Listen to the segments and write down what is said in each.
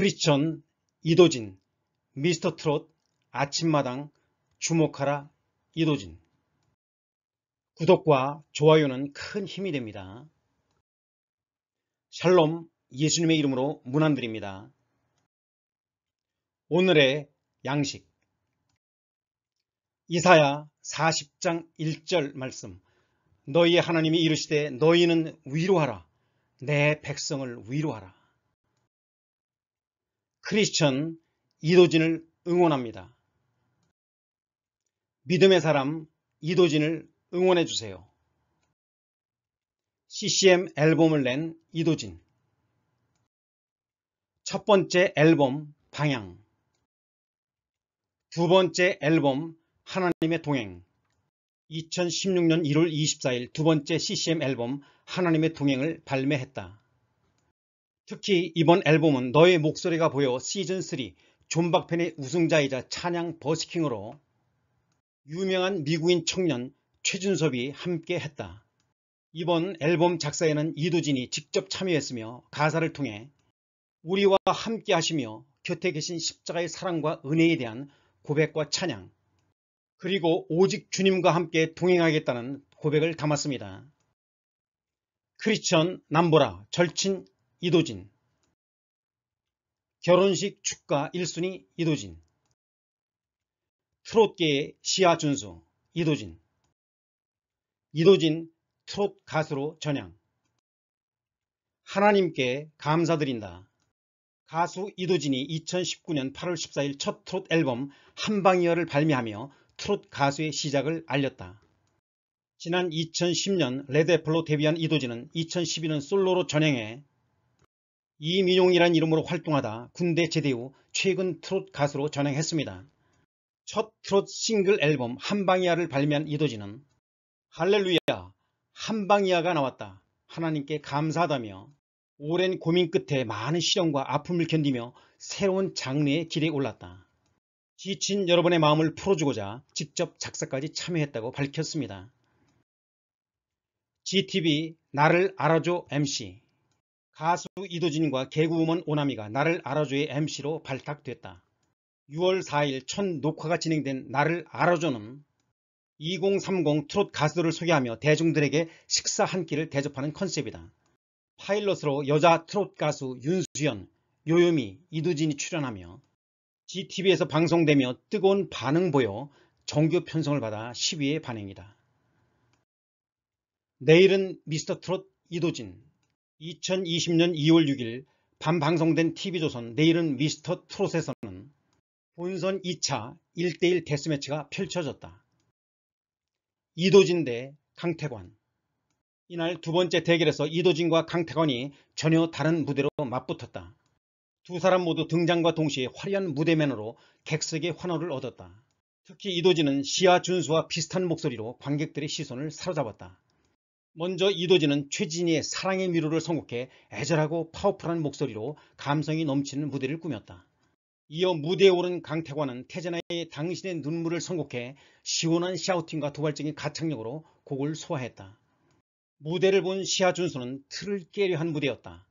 크리스천, 이도진, 미스터 트롯, 아침마당, 주목하라, 이도진. 구독과 좋아요는 큰 힘이 됩니다. 샬롬 예수님의 이름으로 문안드립니다. 오늘의 양식 이사야 40장 1절 말씀 너희의 하나님이 이르시되 너희는 위로하라 내 백성을 위로하라 크리스천 이도진을 응원합니다. 믿음의 사람 이도진을 응원해주세요. CCM 앨범을 낸 이도진 첫 번째 앨범 방향 두 번째 앨범 하나님의 동행 2016년 1월 24일 두 번째 CCM 앨범 하나님의 동행을 발매했다. 특히 이번 앨범은 너의 목소리가 보여 시즌3 존박팬의 우승자이자 찬양 버스킹으로 유명한 미국인 청년 최준섭이 함께 했다. 이번 앨범 작사에는 이도진이 직접 참여했으며 가사를 통해 우리와 함께 하시며 곁에 계신 십자가의 사랑과 은혜에 대한 고백과 찬양 그리고 오직 주님과 함께 동행하겠다는 고백을 담았습니다. 크리스천 남보라 절친 이도진 결혼식 축가 1순위 이도진 트롯계의 시아 준수 이도진 이도진 트롯 가수로 전향 하나님께 감사드린다. 가수 이도진이 2019년 8월 14일 첫 트롯 앨범 한방이어를 발매하며 트롯 가수의 시작을 알렸다. 지난 2010년 레드애플로 데뷔한 이도진은 2012년 솔로로 전행해 이민용이란 이름으로 활동하다 군대 제대 후 최근 트롯 가수로 전향했습니다. 첫 트롯 싱글 앨범 한방이야를 발매한 이도진은 할렐루야 한방이야가 나왔다 하나님께 감사하다며 오랜 고민 끝에 많은 시련과 아픔을 견디며 새로운 장르에 길에 올랐다. 지친 여러분의 마음을 풀어주고자 직접 작사까지 참여했다고 밝혔습니다. GTV 나를 알아줘 MC 가수 이도진과 개그우먼 오나미가 나를 알아줘의 MC로 발탁됐다. 6월 4일 첫 녹화가 진행된 나를 알아줘는 2030 트롯 가수들을 소개하며 대중들에게 식사 한 끼를 대접하는 컨셉이다. 파일럿으로 여자 트롯 가수 윤수연, 요요미, 이두진이 출연하며 GTV에서 방송되며 뜨거운 반응 보여 정규 편성을 받아 10위의 반응이다. 내일은 미스터 트롯 이도진, 2020년 2월 6일 밤 방송된 TV조선 내일은 미스터 트롯에서는 본선 2차 1대1 데스매치가 펼쳐졌다. 이도진 대 강태관 이날 두 번째 대결에서 이도진과 강태관이 전혀 다른 무대로 맞붙었다. 두 사람 모두 등장과 동시에 화려한 무대면으로 객석의 환호를 얻었다. 특히 이도진은 시아 준수와 비슷한 목소리로 관객들의 시선을 사로잡았다. 먼저 이도진은 최진희의 사랑의 미로를 선곡해 애절하고 파워풀한 목소리로 감성이 넘치는 무대를 꾸몄다. 이어 무대에 오른 강태관은 태진아의 당신의 눈물을 선곡해 시원한 샤우팅과 도발적인 가창력으로 곡을 소화했다. 무대를 본시아준수는 틀을 깨려 한 무대였다.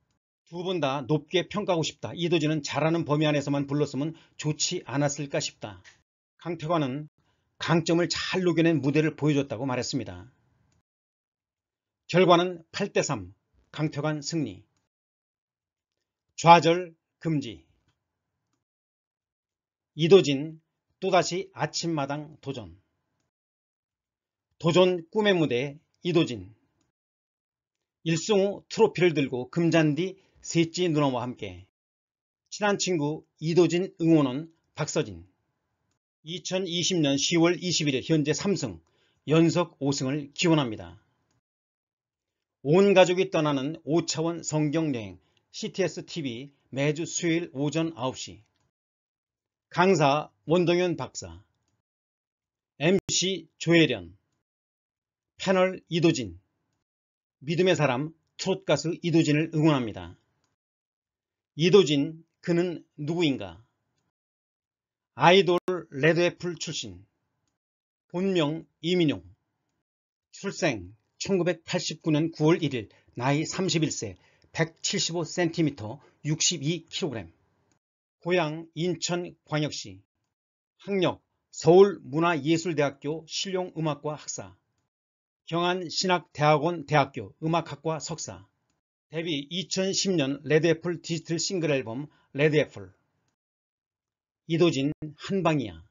두 분 다 높게 평가하고 싶다. 이도진은 잘하는 범위 안에서만 불렀으면 좋지 않았을까 싶다. 강태관은 강점을 잘 녹여낸 무대를 보여줬다고 말했습니다. 결과는 8대3 강태관 승리 좌절 금지 이도진 또다시 아침마당 도전 도전 꿈의 무대 이도진 일승우 트로피를 들고 금잔디 셋째 누나와 함께 친한 친구 이도진 응원원 박서진 2020년 10월 21일 현재 3승 연속 5승을 기원합니다. 온 가족이 떠나는 5차원 성경여행 CTS TV 매주 수요일 오전 9시 강사 원동현 박사 MC 조혜련 패널 이도진 믿음의 사람 트롯 가수 이도진을 응원합니다. 이도진 그는 누구인가? 아이돌 레드애플 출신 본명 이민용 출생 1989년 9월 1일 나이 31세 175cm 62kg 고향 인천광역시 학력 서울문화예술대학교 실용음악과 학사 경안신학대학원 대학교 음악학과 석사 데뷔 2010년 레드애플 디지털 싱글 앨범 레드애플 이도진 한방이야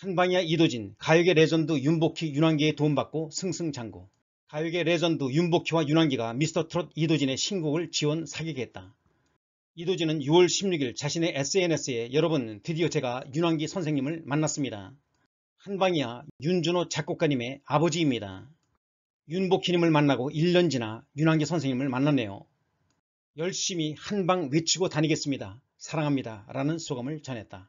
한방이야 이도진, 가요계 레전드 윤복희, 윤환기의 도움받고 승승장구. 가요계 레전드 윤복희와 윤환기가 미스터 트롯 이도진의 신곡을 지원 사귀게 했다. 이도진은 6월 16일 자신의 SNS에 여러분 드디어 제가 윤환기 선생님을 만났습니다. 한방이야 윤준호 작곡가님의 아버지입니다. 윤복희님을 만나고 1년 지나 윤환기 선생님을 만났네요. 열심히 한방 외치고 다니겠습니다. 사랑합니다. 라는 소감을 전했다.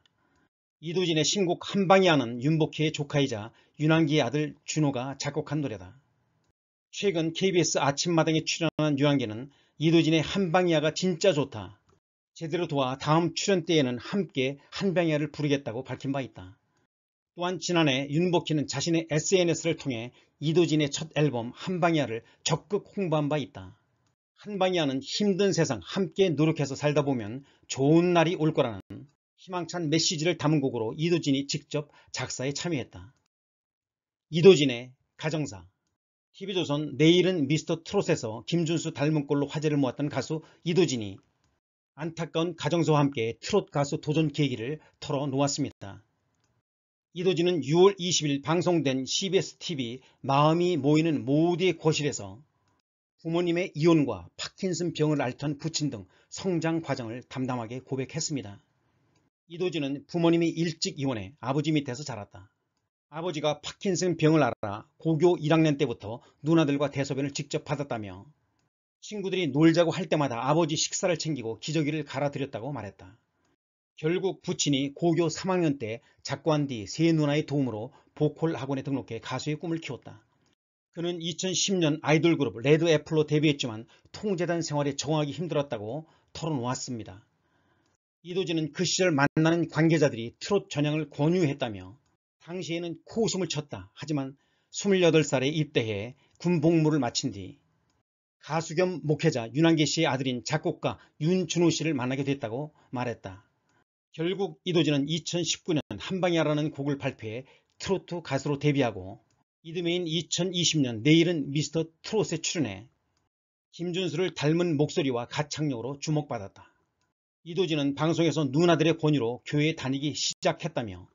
이도진의 신곡 한방이하는 윤복희의 조카이자 윤한기의 아들 준호가 작곡한 노래다. 최근 KBS 아침마당에 출연한 유한기는 이도진의 한방이야가 진짜 좋다. 제대로 도와 다음 출연 때에는 함께 한방이야를 부르겠다고 밝힌 바 있다. 또한 지난해 윤복희는 자신의 SNS를 통해 이도진의 첫 앨범 한방이야를 적극 홍보한 바 있다. 한방이야는 힘든 세상 함께 노력해서 살다 보면 좋은 날이 올 거라는 희망찬 메시지를 담은 곡으로 이도진이 직접 작사에 참여했다. 이도진의 가정사 TV조선 내일은 미스터 트롯에서 김준수 닮은 꼴로 화제를 모았던 가수 이도진이 안타까운 가정사와 함께 트롯 가수 도전 계기를 털어놓았습니다. 이도진은 6월 20일 방송된 CBS TV 마음이 모이는 모두의 거실에서 부모님의 이혼과 파킨슨 병을 앓던 부친 등 성장 과정을 담담하게 고백했습니다. 이도진은 부모님이 일찍 이혼해 아버지 밑에서 자랐다. 아버지가 파킨슨 병을 알아 고교 1학년 때부터 누나들과 대소변을 직접 받았다며 친구들이 놀자고 할 때마다 아버지 식사를 챙기고 기저귀를 갈아들였다고 말했다. 결국 부친이 고교 3학년 때 작고한 뒤 세 누나의 도움으로 보컬 학원에 등록해 가수의 꿈을 키웠다. 그는 2010년 아이돌 그룹 레드 애플로 데뷔했지만 통제단 생활에 적응하기 힘들었다고 털어놓았습니다. 이도진은 그 시절 만나는 관계자들이 트롯 전향을 권유했다며 당시에는 코웃음을 쳤다. 하지만 28살에 입대해 군 복무를 마친 뒤 가수 겸 목회자 윤한계 씨의 아들인 작곡가 윤준호 씨를 만나게 됐다고 말했다. 결국 이도진은 2019년 한방이야라는 곡을 발표해 트로트 가수로 데뷔하고 이듬해인 2020년 내일은 미스터 트롯에 출연해 김준수를 닮은 목소리와 가창력으로 주목받았다. 이도진은 방송에서 누나들의 권유로 교회에 다니기 시작했다며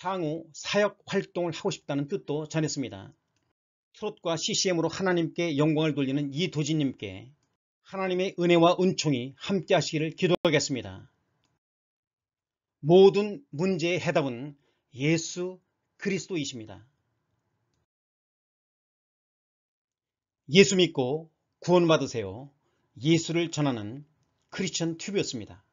향후 사역 활동을 하고 싶다는 뜻도 전했습니다. 트롯과 CCM으로 하나님께 영광을 돌리는 이도진님께 하나님의 은혜와 은총이 함께 하시기를 기도하겠습니다. 모든 문제의 해답은 예수 그리스도이십니다. 예수 믿고 구원받으세요. 예수를 전하는 크리스천 튜브였습니다.